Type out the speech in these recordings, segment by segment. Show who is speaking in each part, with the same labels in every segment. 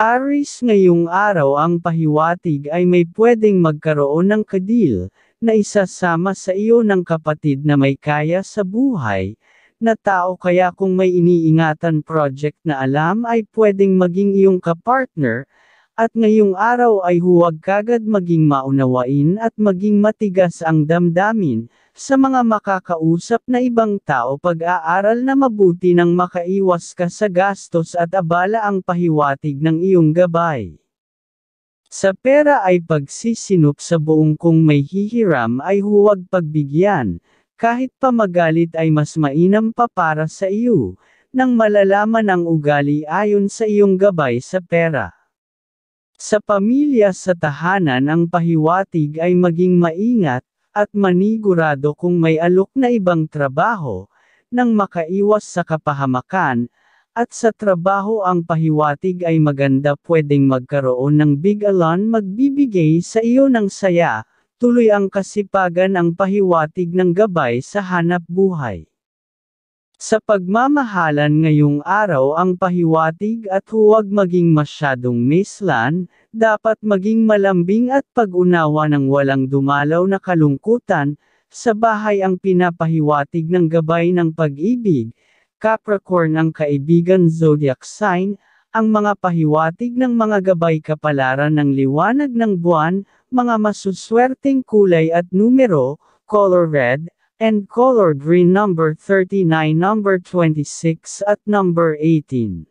Speaker 1: Aris ngayong araw ang pahiwatig ay may pwedeng magkaroon ng kadil, na isasama sa iyo ng kapatid na may kaya sa buhay, na tao kaya kung may iniingatan project na alam ay pwedeng maging iyong kapartner, at ngayong araw ay huwag kagad maging maunawain at maging matigas ang damdamin, sa mga makakausap na ibang tao pag-aaral na mabuti nang makaiwas ka sa gastos at abala ang pahiwatig ng iyong gabay. Sa pera ay pagsisinop sa buong kung may hihiram ay huwag pagbigyan, kahit pa magalit ay mas mainam pa para sa iyo, nang malalaman ang ugali ayon sa iyong gabay sa pera. Sa pamilya sa tahanan ang pahiwatig ay maging maingat, at manigurado kung may alok na ibang trabaho, nang makaiwas sa kapahamakan, at sa trabaho ang pahiwatig ay maganda pwedeng magkaroon ng big alan magbibigay sa iyo ng saya, tuloy ang kasipagan ang pahiwatig ng gabay sa hanap buhay. Sa pagmamahalan ngayong araw ang pahiwatig at huwag maging masyadong mislan, dapat maging malambing at pag-unawa ng walang dumalaw na kalungkutan, sa bahay ang pinapahiwatig ng gabay ng pag-ibig, Capricorn ang kaibigan zodiac sign, ang mga pahiwatig ng mga gabay kapalaran ng liwanag ng buwan, mga masuswerteng kulay at numero, color red, and color green number 39, number 26 at number 18.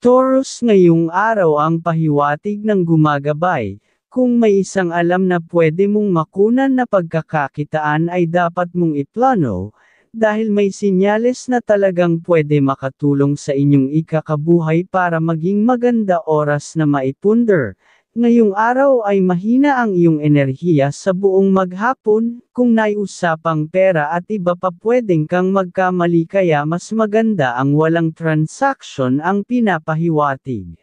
Speaker 1: Taurus ngayong araw ang pahiwatig ng gumagabay, kung may isang alam na pwede mong makunan na pagkakakitaan ay dapat mong iplano, dahil may sinyales na talagang pwede makatulong sa inyong ikakabuhay para maging maganda oras na maipunder, Ngayong araw ay mahina ang iyong enerhiya sa buong maghapon, kung naiusapang pera at iba pa pwedeng kang magkamali kaya mas maganda ang walang transaction ang pinapahiwatig.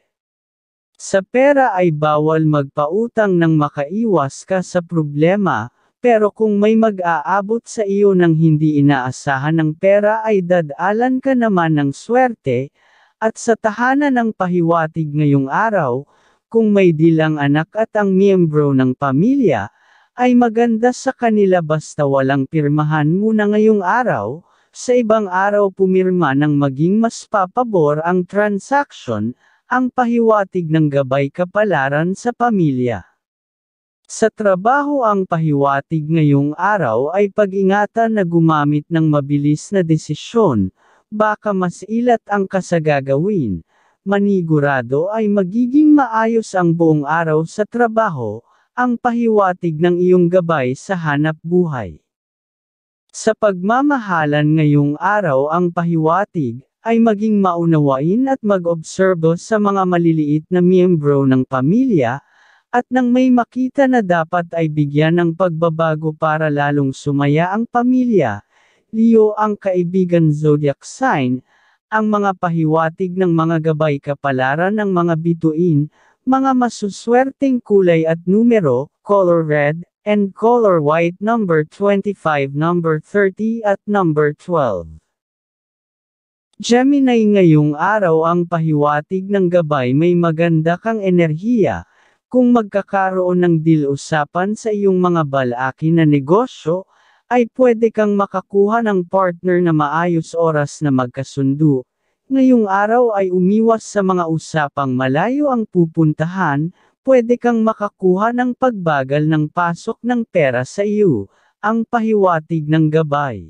Speaker 1: Sa pera ay bawal magpautang nang makaiwas ka sa problema, pero kung may mag-aabot sa iyo ng hindi inaasahan ng pera ay dadalan ka naman ng swerte, at sa tahanan ng pahiwatig ngayong araw, kung may dilang anak at ang miyembro ng pamilya, ay maganda sa kanila basta walang pirmahan muna ngayong araw, sa ibang araw pumirma ng maging mas papabor ang transaction, ang pahiwatig ng gabay kapalaran sa pamilya. Sa trabaho ang pahiwatig ngayong araw ay pag-ingatan na gumamit ng mabilis na desisyon, baka mas ilat ang kasagagawin, manigurado ay magiging maayos ang buong araw sa trabaho, ang pahiwatig ng iyong gabay sa hanap buhay. Sa pagmamahalan ngayong araw ang pahiwatig, ay maging maunawain at mag-obserbo sa mga maliliit na miyembro ng pamilya, at nang may makita na dapat ay bigyan ng pagbabago para lalong sumaya ang pamilya, Leo ang kaibigan zodiac sign, ang mga pahiwatig ng mga gabay kapalaran ng mga bituin, mga masuswerteng kulay at numero, color red, and color white number 25, number 30 at number 12. Gemini ngayong araw ang pahiwatig ng gabay may maganda kang enerhiya, kung magkakaroon ng deal-usapan sa iyong mga balaki na negosyo, ay pwede kang makakuha ng partner na maayos oras na magkasundo. Ngayong araw ay umiwas sa mga usapang malayo ang pupuntahan, pwede kang makakuha ng pagbagal ng pasok ng pera sa iyo, ang pahiwatig ng gabay.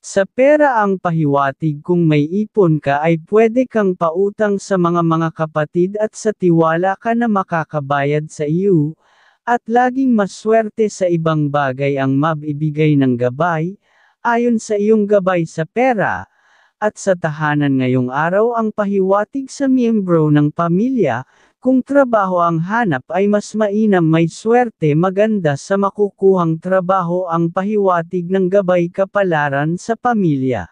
Speaker 1: Sa pera ang pahiwatig kung may ipon ka ay pwede kang pautang sa mga mga kapatid at sa tiwala ka na makakabayad sa iyo, at laging maswerte sa ibang bagay ang mabibigay ng gabay, ayon sa iyong gabay sa pera, at sa tahanan ngayong araw ang pahiwatig sa miyembro ng pamilya, kung trabaho ang hanap ay mas mainam may swerte maganda sa makukuhang trabaho ang pahiwatig ng gabay kapalaran sa pamilya.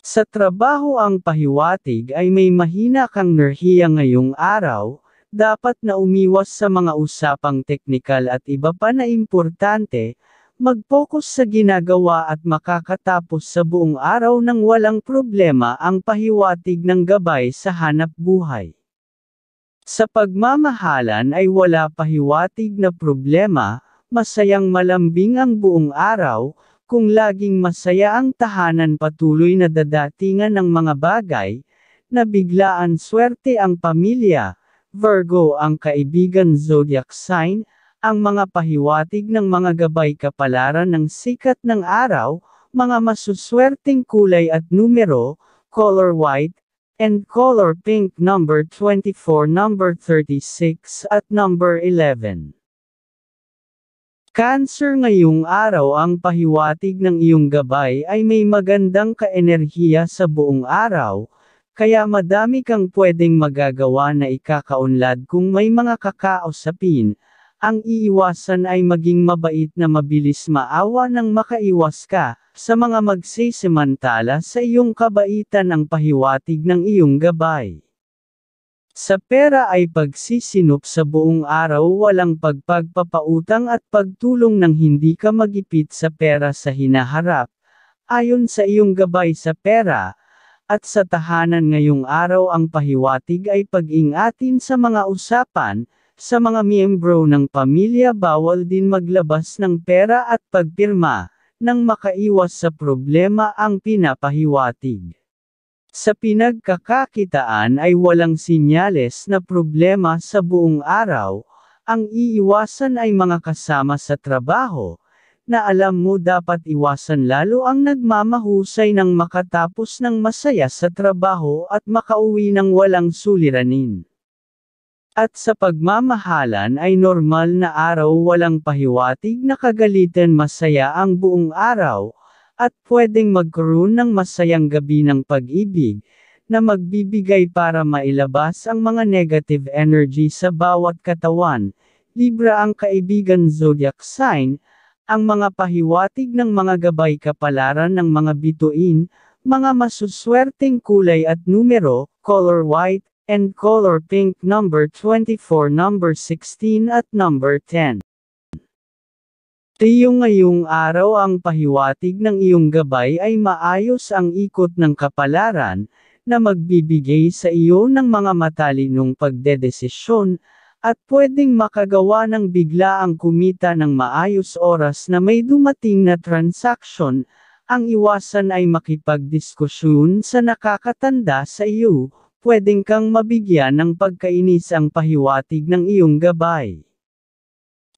Speaker 1: Sa trabaho ang pahiwatig ay may mahina kang nerhiya ngayong araw, dapat na umiwas sa mga usapang teknikal at iba pa na importante, mag-focus sa ginagawa at makakatapos sa buong araw ng walang problema ang pahiwatig ng gabay sa hanap buhay. Sa pagmamahalan ay wala pahiwatig na problema, masayang malambing ang buong araw, kung laging masaya ang tahanan patuloy na dadatingan ng mga bagay, na biglaan swerte ang pamilya, Virgo ang kaibigan zodiac sign, ang mga pahiwatig ng mga gabay kapalaran ng sikat ng araw, mga masuswerteng kulay at numero, color white, and color pink number 24, number 36 at number 11. Cancer ngayong araw ang pahiwatig ng iyong gabay ay may magandang kaenerhiya sa buong araw, kaya madami kang pwedeng magagawa na ikakaunlad kung may mga kakausapin. Ang iiwasan ay maging mabait na mabilis maawa nang makaiwas ka, sa mga magsisimantala sa iyong kabaitan ang pahiwatig ng iyong gabay. Sa pera ay pagsisinop sa buong araw walang pagpagpapautang at pagtulong ng hindi ka magipit sa pera sa hinaharap, ayon sa iyong gabay sa pera, at sa tahanan ngayong araw ang pahiwatig ay pag-ingatin sa mga usapan, sa mga miyembro ng pamilya bawal din maglabas ng pera at pagpirma, nang makaiwas sa problema ang pinapahiwatig. Sa pinagkakakitaan ay walang sinyales na problema sa buong araw, ang iiwasan ay mga kasama sa trabaho, na alam mo dapat iwasan lalo ang nagmamahusay ng makatapos ng masaya sa trabaho at makauwi ng walang suliranin. At sa pagmamahalan ay normal na araw walang pahiwatig na kagalitan masaya ang buong araw, at pwedeng magkaroon ng masayang gabi ng pag-ibig, na magbibigay para mailabas ang mga negative energy sa bawat katawan, Libra ang kaibigan zodiac sign, ang mga pahiwatig ng mga gabay kapalaran ng mga bituin, mga masuswerteng kulay at numero, color white, and color pink number 24 number 16 at number 10. Tiyong ngayong araw ang pahiwatig ng iyong gabay ay maayos ang ikot ng kapalaran, na magbibigay sa iyo ng mga matalinong pagdedesisyon, at pwedeng makagawa ng biglaang kumita ng maayos oras na may dumating na transaksyon, ang iwasan ay makipagdiskusyon sa nakakatanda sa iyo, pwedeng kang mabigyan ng pagkainis ang pahiwatig ng iyong gabay.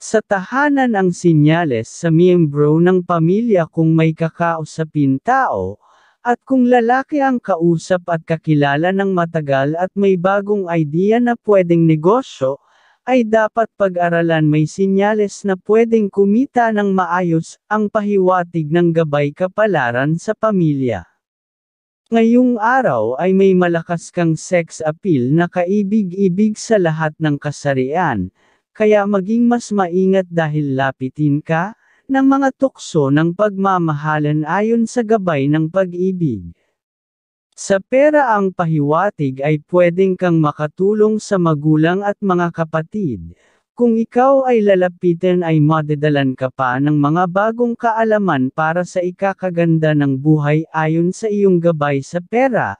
Speaker 1: Sa tahanan ang sinyales sa miyembro ng pamilya kung may kakausapin tao, at kung lalaki ang kausap at kakilala ng matagal at may bagong idea na pwedeng negosyo, ay dapat pag-aralan may sinyales na pwedeng kumita ng maayos, ang pahiwatig ng gabay kapalaran sa pamilya. Ngayong araw ay may malakas kang sex appeal na kaibig-ibig sa lahat ng kasarian, kaya maging mas maingat dahil lapitin ka, ng mga tukso ng pagmamahalan ayon sa gabay ng pag-ibig. Sa pera ang pahiwatig ay pwedeng kang makatulong sa magulang at mga kapatid. Kung ikaw ay lalapitin ay madadalan ka pa ng mga bagong kaalaman para sa ikakaganda ng buhay ayon sa iyong gabay sa pera,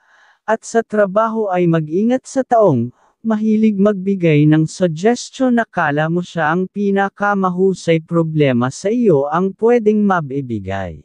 Speaker 1: at sa trabaho ay mag-ingat sa taong, mahilig magbigay ng suggestion na kala mo siya ang pinakamahusay problema sa iyo ang pwedeng mabibigay.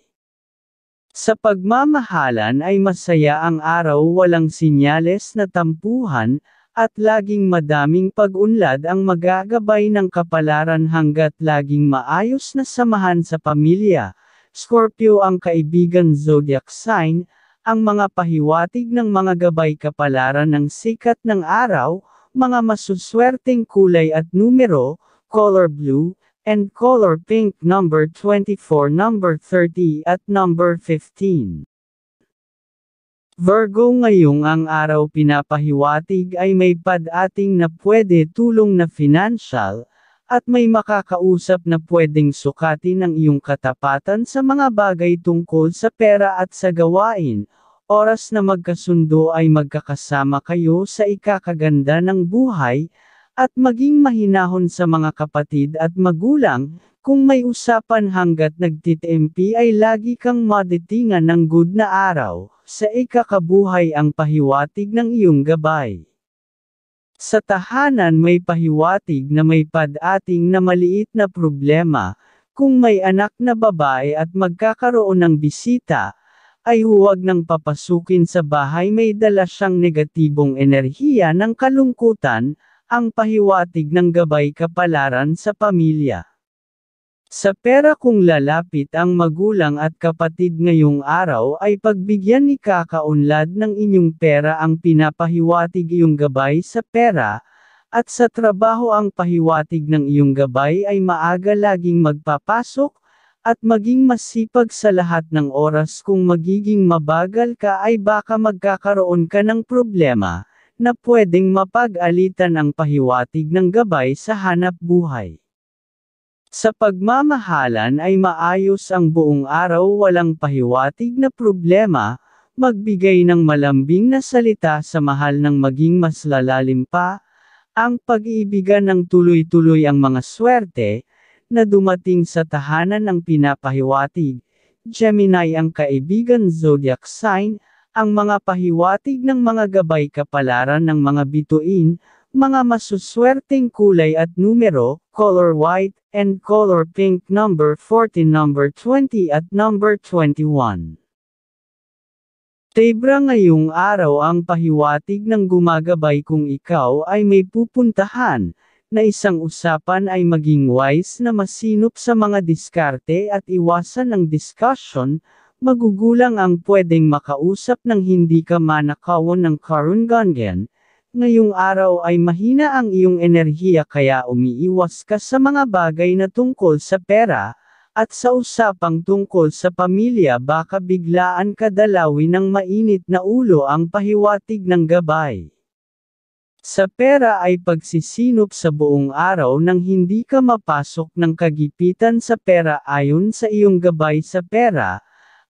Speaker 1: Sa pagmamahalan ay masaya ang araw walang sinyales na tampuhan, at laging madaming pag-unlad ang magagabay ng kapalaran hanggat laging maayos na samahan sa pamilya. Scorpio ang kaibigan zodiac sign, ang mga pahiwatig ng mga gabay kapalaran ng sikat ng araw, mga masuswerteng kulay at numero, color blue, and color pink number 24 number 30 at number 15. Virgo ngayong ang araw pinapahiwatig ay may padating na pwede tulong na financial, at may makakausap na pwedeng sukatin ang iyong katapatan sa mga bagay tungkol sa pera at sa gawain, oras na magkasundo ay magkakasama kayo sa ikakaganda ng buhay, at maging mahinahon sa mga kapatid at magulang, kung may usapan hanggat nagtitimpi ay lagi kang maditingan ng good na araw, sa ikakabuhay ang pahiwatig ng iyong gabay. Sa tahanan may pahiwatig na may padating na maliit na problema, kung may anak na babae at magkakaroon ng bisita, ay huwag nang papasukin sa bahay may dala siyang negatibong enerhiya ng kalungkutan, ang pahiwatig ng gabay kapalaran sa pamilya. Sa pera kung lalapit ang magulang at kapatid ngayong araw ay pagbigyan ni kakaunlad ng inyong pera ang pinapahiwatig iyong gabay sa pera, at sa trabaho ang pahiwatig ng iyong gabay ay maaga laging magpapasok, at maging masipag sa lahat ng oras kung magiging mabagal ka ay baka magkakaroon ka ng problema na pwedeng mapag-alitan ang pahiwatig ng gabay sa hanap buhay. Sa pagmamahalan ay maayos ang buong araw walang pahiwatig na problema, magbigay ng malambing na salita sa mahal ng maging mas lalalim pa, ang pag iibigan ng tuloy-tuloy ang mga swerte, na dumating sa tahanan ng pinapahiwatig, Gemini ang kaibigan zodiac sign, ang mga pahiwatig ng mga gabay kapalaran ng mga bituin, mga masuswerteng kulay at numero, color white, and color pink number 14 number 20 at number 21. Tebra ngayong araw ang pahiwatig ng gumagabay kung ikaw ay may pupuntahan, na isang usapan ay maging wise na masinop sa mga diskarte at iwasan ang discussion, Magugulang ang pwedeng makausap ng hindi ka manakawan ng karunggangan, ngayong araw ay mahina ang iyong enerhiya kaya umiiwas ka sa mga bagay na tungkol sa pera, at sa usapang tungkol sa pamilya baka biglaan ka dalawin ng mainit na ulo ang pahiwatig ng gabay. Sa pera ay pagsisinop sa buong araw nang hindi ka mapasok ng kagipitan sa pera ayon sa iyong gabay sa pera,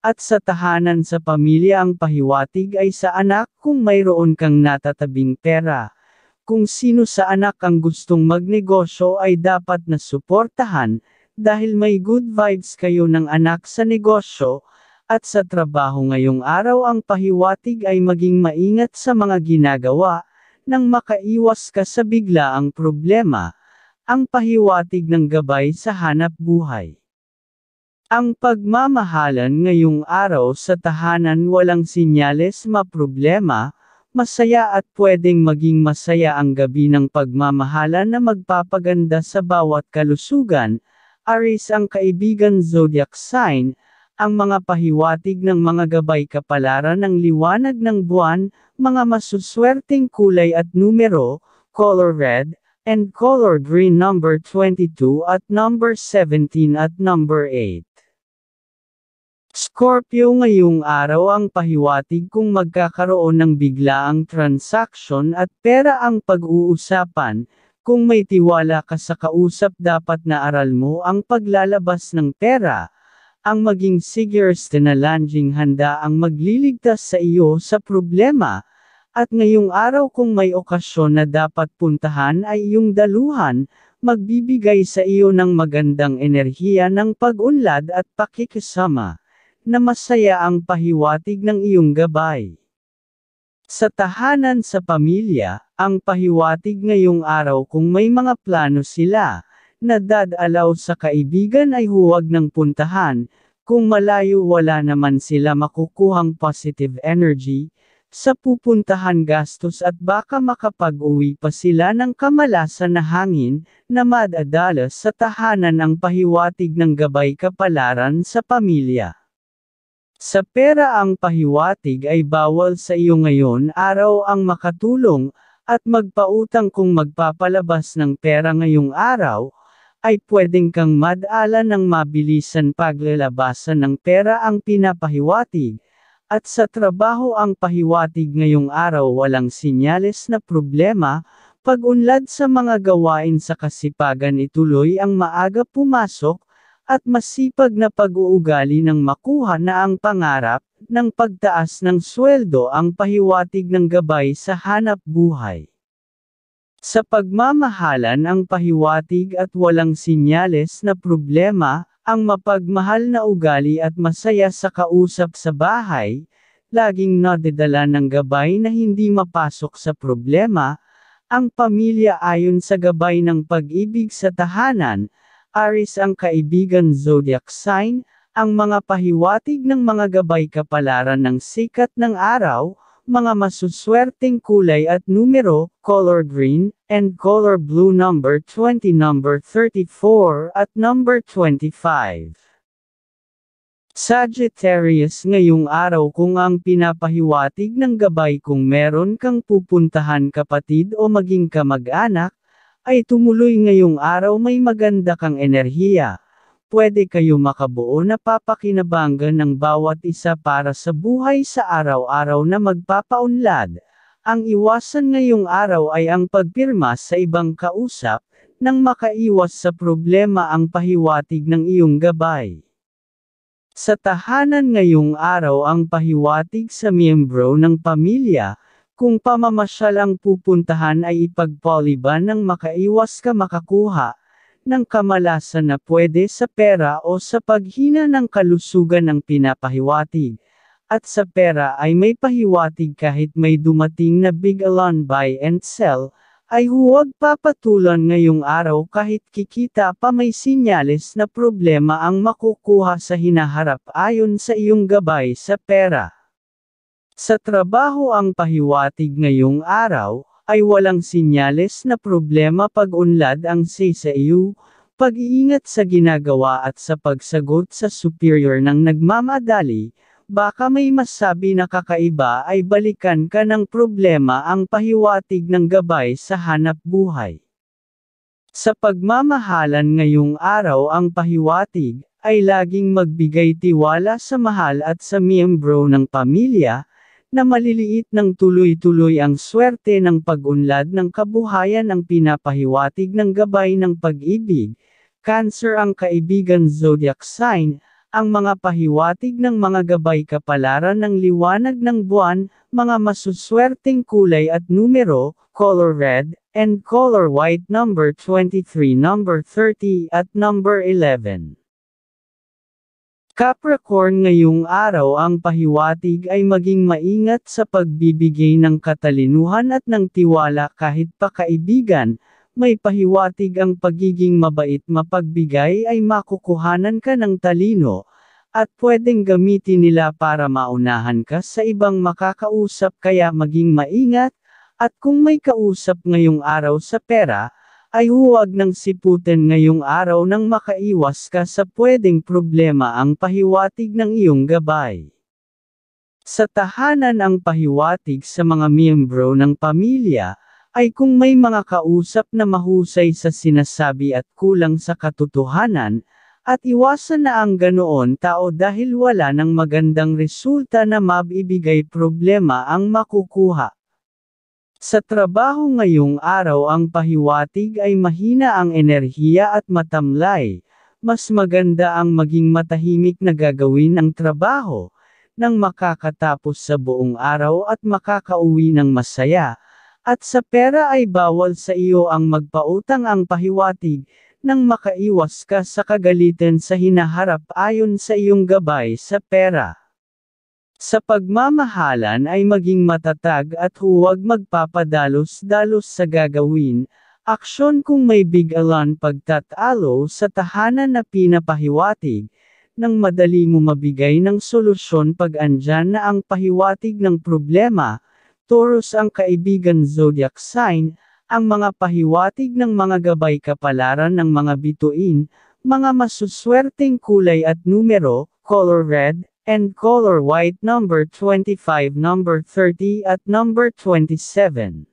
Speaker 1: at sa tahanan sa pamilya ang pahiwatig ay sa anak kung mayroon kang natatabing pera. Kung sino sa anak ang gustong magnegosyo ay dapat na suportahan, dahil may good vibes kayo ng anak sa negosyo, at sa trabaho ngayong araw ang pahiwatig ay maging maingat sa mga ginagawa, nang makaiwas ka sa biglaang problema, ang pahiwatig ng gabay sa hanap buhay. Ang pagmamahalan ngayong araw sa tahanan walang sinyales maproblema, masaya at pwedeng maging masaya ang gabi ng pagmamahalan na magpapaganda sa bawat kalusugan, Aris ang kaibigan zodiac sign, ang mga pahiwatig ng mga gabay kapalaran ng liwanag ng buwan, mga masuswerteng kulay at numero, color red, and color green number 22 at number 17 at number 8. Scorpio ngayong araw ang pahiwatig kung magkakaroon ng biglaang transaction at pera ang pag-uusapan, kung may tiwala ka sa kausap dapat na aral mo ang paglalabas ng pera, ang maging sigurste na landing handa ang magliligtas sa iyo sa problema, at ngayong araw kung may okasyon na dapat puntahan ay iyong daluhan, magbibigay sa iyo ng magandang enerhiya ng pag-unlad at pakikisama na masaya ang pahiwatig ng iyong gabay. Sa tahanan sa pamilya, ang pahiwatig ngayong araw kung may mga plano sila, na dadalaw sa kaibigan ay huwag ng puntahan, kung malayo wala naman sila makukuhang positive energy, sa pupuntahan gastos at baka makapag-uwi pa sila ng kamalasan na hangin na madadala sa tahanan ang pahiwatig ng gabay kapalaran sa pamilya. Sa pera ang pahiwatig ay bawal sa iyo ngayon araw ang makatulong, at magpautang kung magpapalabas ng pera ngayong araw, ay pwedeng kang madala ng mabilisan paglalabasan ng pera ang pinapahiwatig, at sa trabaho ang pahiwatig ngayong araw walang sinyales na problema, pag-unlad sa mga gawain sa kasipagan ituloy ang maaga pumasok, at masipag na pag-uugali ng makuha na ang pangarap, ng pagtaas ng sweldo ang pahiwatig ng gabay sa hanap buhay. Sa pagmamahalan ang pahiwatig at walang sinyales na problema, ang mapagmahal na ugali at masaya sa kausap sa bahay, laging nadedala ng gabay na hindi mapasok sa problema, ang pamilya ayon sa gabay ng pag-ibig sa tahanan, Aris ang kaibigan zodiac sign, ang mga pahiwatig ng mga gabay kapalaran ng sikat ng araw, mga masuswerteng kulay at numero, color green, and color blue number 20 number 34 at number 25. Sagittarius ngayong araw kung ang pinapahiwatig ng gabay kung meron kang pupuntahan kapatid o maging kamag-anak, ay tumuloy ngayong araw may maganda kang enerhiya. Pwede kayo makabuo na papakinabangan ng bawat isa para sa buhay sa araw-araw na magpapaunlad. Ang iwasan ngayong araw ay ang pagpirma sa ibang kausap, nang makaiwas sa problema ang pahiwatig ng iyong gabay. Sa tahanan ngayong araw ang pahiwatig sa miyembro ng pamilya, kung pamamasyal ang pupuntahan ay ipagpoliban ng makaiwas ka makakuha ng kamalasan na pwede sa pera o sa paghina ng kalusugan ng pinapahiwatig. At sa pera ay may pahiwatig kahit may dumating na big alone buy and sell, ay huwag papatulan ngayong araw kahit kikita pa may sinyales na problema ang makukuha sa hinaharap ayon sa iyong gabay sa pera. Sa trabaho ang pahiwatig ngayong araw, ay walang sinyales na problema pag-unlad ang say sa iyo, pag-iingat sa ginagawa at sa pagsagot sa superior ng nagmamadali, baka may masabi na kakaiba ay balikan ka ng problema ang pahiwatig ng gabay sa hanap buhay. Sa pagmamahalan ngayong araw ang pahiwatig, ay laging magbigay tiwala sa mahal at sa miyembro ng pamilya, na maliliit ng tuloy-tuloy ang swerte ng pagunlad ng kabuhayan ang pinapahiwatig ng gabay ng pag-ibig. Cancer ang kaibigan zodiac sign, ang mga pahiwatig ng mga gabay kapalaran ng liwanag ng buwan, mga masuswerteng kulay at numero, color red, and color white number 23 number 30 at number 11. Capricorn ngayong araw ang pahiwatig ay maging maingat sa pagbibigay ng katalinuhan at ng tiwala kahit pa kaibigan, may pahiwatig ang pagiging mabait mapagbigay ay makukuhanan ka ng talino, at pwedeng gamitin nila para maunahan ka sa ibang makakausap kaya maging maingat, at kung may kausap ngayong araw sa pera, ay huwag nang siputin ngayong araw nang makaiwas ka sa pwedeng problema ang pahiwatig ng iyong gabay. Sa tahanan ang pahiwatig sa mga miyembro ng pamilya, ay kung may mga kausap na mahusay sa sinasabi at kulang sa katotohanan, at iwasan na ang ganoon tao dahil wala ng magandang resulta na mabibigay problema ang makukuha. Sa trabaho ngayong araw ang pahiwatig ay mahina ang enerhiya at matamlay, mas maganda ang maging matahimik na gagawin ang trabaho, nang makakatapos sa buong araw at makakauwi ng masaya, at sa pera ay bawal sa iyo ang magpautang ang pahiwatig, nang makaiwas ka sa kagalitan sa hinaharap ayon sa iyong gabay sa pera. Sa pagmamahalan ay maging matatag at huwag magpapadalos-dalos sa gagawin, aksyon kung may bigalan pagtatalo sa tahanan na pinapahiwatig, nang madali mo mabigay ng solusyon pag andyan na ang pahiwatig ng problema, Taurus ang kaibigan zodiac sign, ang mga pahiwatig ng mga gabay kapalaran ng mga bituin, mga masuswerteng kulay at numero, color red, and color white number 25, number 30 at number 27.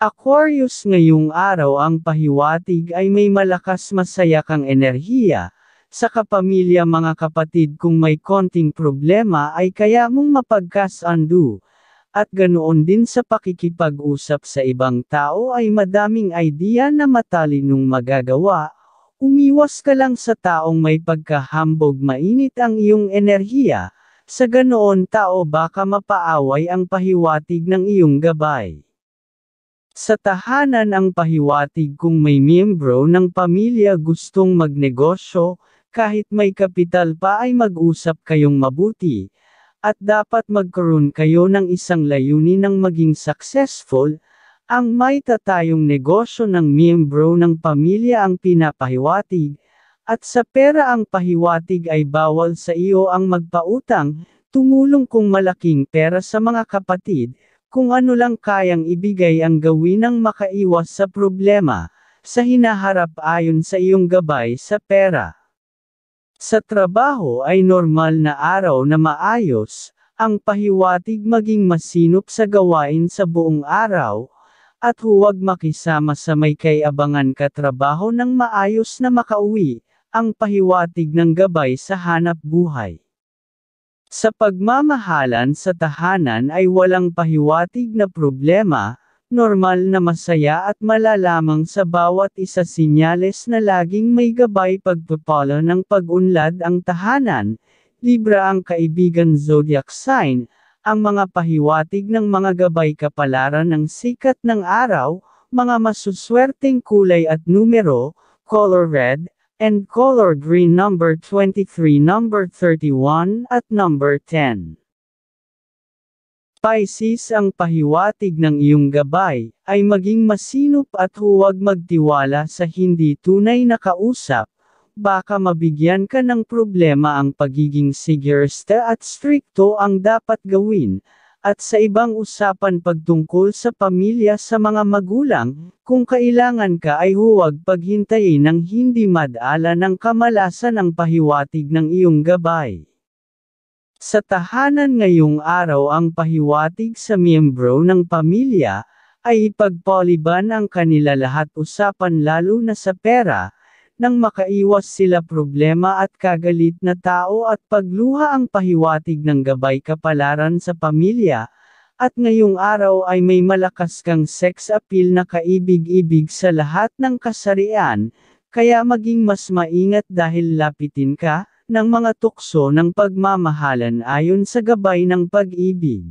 Speaker 1: Aquarius ngayong araw ang pahiwatig ay may malakas masaya kang enerhiya, sa kapamilya mga kapatid kung may konting problema ay kaya mong mapagkas at ganoon din sa pakikipag-usap sa ibang tao ay madaming idea na matalinong magagawa, Umiwas ka lang sa taong may pagkahambog mainit ang iyong enerhiya, sa ganoon tao baka mapaaway ang pahiwatig ng iyong gabay. Sa tahanan ang pahiwatig kung may miyembro ng pamilya gustong magnegosyo, kahit may kapital pa ay mag-usap kayong mabuti, at dapat magkaroon kayo ng isang layunin ng maging successful, ang may tatayong negosyo ng miyembro ng pamilya ang pinapahiwatig, at sa pera ang pahiwatig ay bawal sa iyo ang magpautang, tumulong kung malaking pera sa mga kapatid, kung ano lang kayang ibigay ang gawin ang makaiwas sa problema, sa hinaharap ayon sa iyong gabay sa pera. Sa trabaho ay normal na araw na maayos, ang pahiwatig maging masinop sa gawain sa buong araw, at huwag makisama sa may kay abangan katrabaho ng maayos na makauwi, ang pahiwatig ng gabay sa hanap buhay. Sa pagmamahalan sa tahanan ay walang pahiwatig na problema, normal na masaya at malalamang sa bawat isa sinyales na laging may gabay pagpapalo ng pagunlad ang tahanan, Libra ang kaibigan zodiac sign, ang mga pahiwatig ng mga gabay kapalaran ng sikat ng araw, mga masuswerteng kulay at numero, color red, and color green number 23 number 31 at number 10. Pisces ang pahiwatig ng iyong gabay ay maging masinop at huwag magtiwala sa hindi tunay na kausap, baka mabigyan ka ng problema ang pagiging sigurista at strikto ang dapat gawin, at sa ibang usapan pagtungkol sa pamilya sa mga magulang, kung kailangan ka ay huwag paghintayin ng hindi madala ng kamalasan ang pahiwatig ng iyong gabay. Sa tahanan ngayong araw ang pahiwatig sa miyembro ng pamilya, ay ipagpoliban ang kanila lahat usapan lalo na sa pera, nang makaiwas sila problema at kagalit na tao at pagluha ang pahiwatig ng gabay kapalaran sa pamilya, at ngayong araw ay may malakas kang sex appeal na kaibig-ibig sa lahat ng kasarian, kaya maging mas maingat dahil lapitin ka, ng mga tukso ng pagmamahalan ayon sa gabay ng pag-ibig.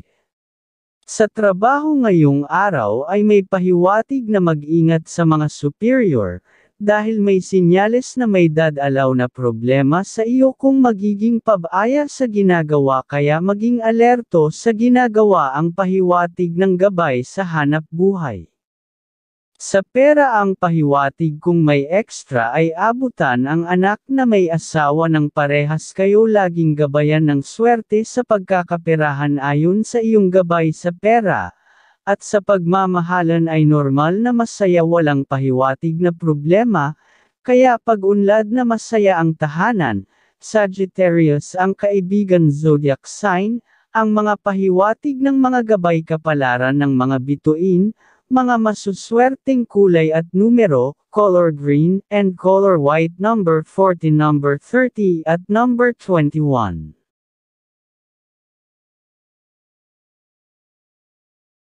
Speaker 1: Sa trabaho ngayong araw ay may pahiwatig na mag-ingat sa mga superior, dahil may sinyales na may dadalaw na problema sa iyo kung magiging pabaya sa ginagawa kaya maging alerto sa ginagawa ang pahiwatig ng gabay sa hanap buhay. Sa pera ang pahiwatig kung may extra ay abutan ang anak na may asawa ng parehas kayo laging gabayan ng swerte sa pagkakaperahan ayon sa iyong gabay sa pera at sa pagmamahalan ay normal na masaya walang pahiwatig na problema, kaya pag-unlad na masaya ang tahanan, Sagittarius ang kaibigan zodiac sign, ang mga pahiwatig ng mga gabay kapalaran ng mga bituin, mga masuswerteng kulay at numero, color green and color white number 40 number 30 at number 21.